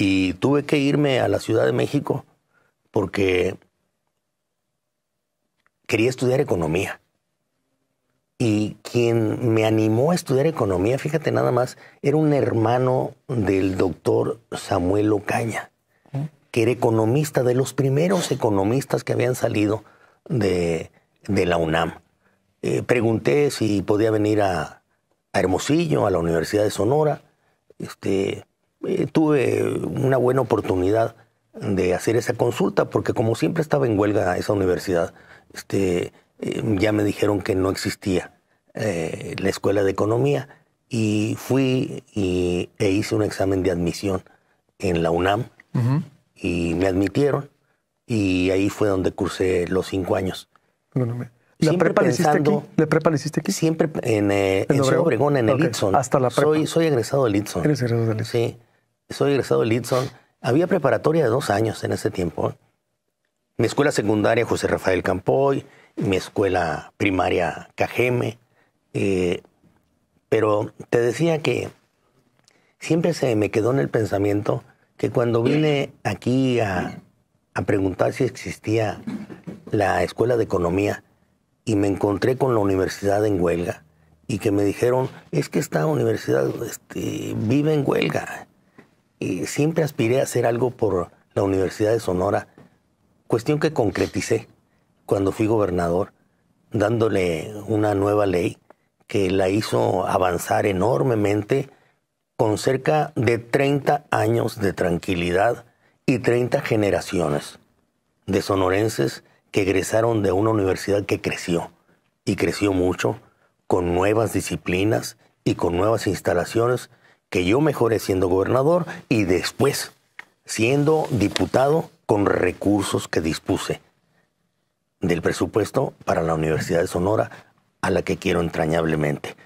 Y tuve que irme a la Ciudad de México porque quería estudiar economía. Y quien me animó a estudiar economía, fíjate nada más, era un hermano del doctor Samuel Ocaña, que era economista, de los primeros economistas que habían salido de, la UNAM. Eh, pregunté si podía venir a, a, Hermosillo, a la Universidad de Sonora. Este, eh, tuve una buena oportunidad de hacer esa consulta, porque como siempre estaba en huelga esa universidad, este, eh, ya me dijeron que no existía eh, la escuela de economía y fui y, e hice un examen de admisión en la UNAM y me admitieron y ahí fue donde cursé los cinco años. ¿La prepa aquí? Siempre en, Obregón, en el Edson. Soy, soy egresado del Edson soy egresado de Lidson. Había preparatoria de dos años en ese tiempo. Mi escuela secundaria, José Rafael Campoy, mi escuela primaria, Cajeme. Eh, pero te decía que siempre se me quedó en el pensamiento que cuando vine aquí a, preguntar si existía la escuela de economía y me encontré con la universidad en huelga y que me dijeron, es que esta universidad este, vive en huelga siempre aspiré a hacer algo por la Universidad de Sonora, cuestión que concreticé cuando fui gobernador, dándole una nueva ley que la hizo avanzar enormemente con cerca de 30 años de tranquilidad y 30 generaciones de sonorenses que egresaron de una universidad que creció y creció mucho, con nuevas disciplinas y con nuevas instalaciones que yo mejore siendo gobernador y después siendo diputado con recursos que dispuse del presupuesto para la Universidad de Sonora, a la que quiero entrañablemente.